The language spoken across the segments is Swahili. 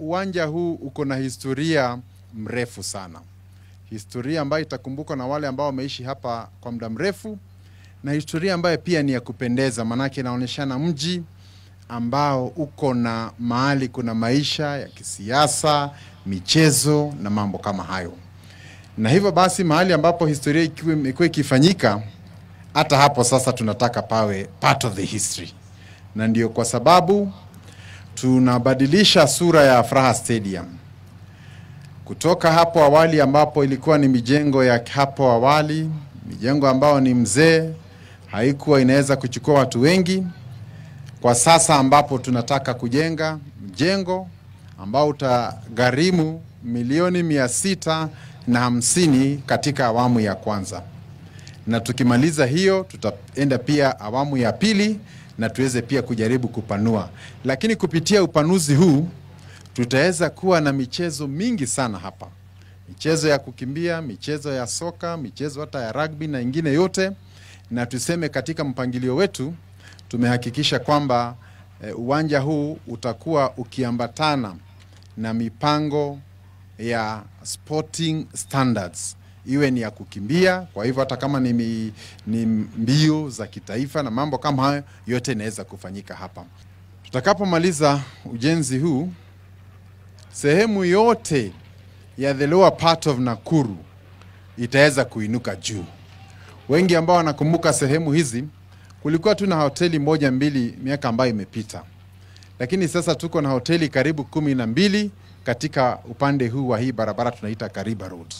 Uwanja huu uko na historia mrefu sana, historia ambayo itakumbukwa na wale ambao wameishi hapa kwa muda mrefu, na historia ambayo pia ni ya kupendeza, maanake inaonyeshana mji ambao uko na mahali kuna maisha ya kisiasa, michezo na mambo kama hayo. Na hivyo basi, mahali ambapo historia imekuwa ikifanyika, hata hapo sasa tunataka pawe part of the history, na ndio kwa sababu tunabadilisha sura ya Furaha Stadium kutoka hapo awali ambapo ilikuwa ni mijengo ya hapo awali, mijengo ambayo ni mzee, haikuwa inaweza kuchukua watu wengi. Kwa sasa ambapo tunataka kujenga mjengo ambao utagharimu milioni mia sita na hamsini katika awamu ya kwanza, na tukimaliza hiyo tutaenda pia awamu ya pili na tuweze pia kujaribu kupanua. Lakini kupitia upanuzi huu tutaweza kuwa na michezo mingi sana hapa, michezo ya kukimbia, michezo ya soka, michezo hata ya rugby na ingine yote. Na tuseme katika mpangilio wetu tumehakikisha kwamba e, uwanja huu utakuwa ukiambatana na mipango ya sporting standards iwe ni ya kukimbia. Kwa hivyo hata kama ni, ni mbio za kitaifa na mambo kama hayo yote inaweza kufanyika hapa. Tutakapomaliza ujenzi huu, sehemu yote ya the lower part of Nakuru itaweza kuinuka juu. Wengi ambao wanakumbuka sehemu hizi, kulikuwa tu na hoteli moja mbili miaka ambayo imepita, lakini sasa tuko na hoteli karibu kumi na mbili katika upande huu wa hii barabara tunaita Kariba Road.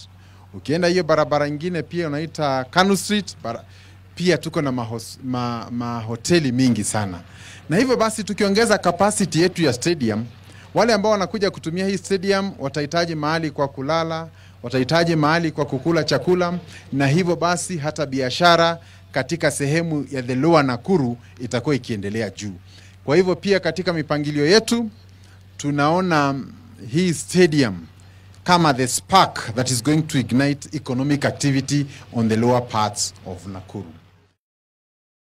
Ukienda hiyo barabara nyingine pia unaita Kanu Street bara, pia tuko na mahos, ma, mahoteli mingi sana, na hivyo basi tukiongeza capacity yetu ya stadium, wale ambao wanakuja kutumia hii stadium watahitaji mahali kwa kulala, watahitaji mahali kwa kukula chakula, na hivyo basi hata biashara katika sehemu ya the lower Nakuru itakuwa ikiendelea juu. Kwa hivyo pia katika mipangilio yetu tunaona hii stadium Kama the spark that is going to ignite economic activity on the lower parts of Nakuru.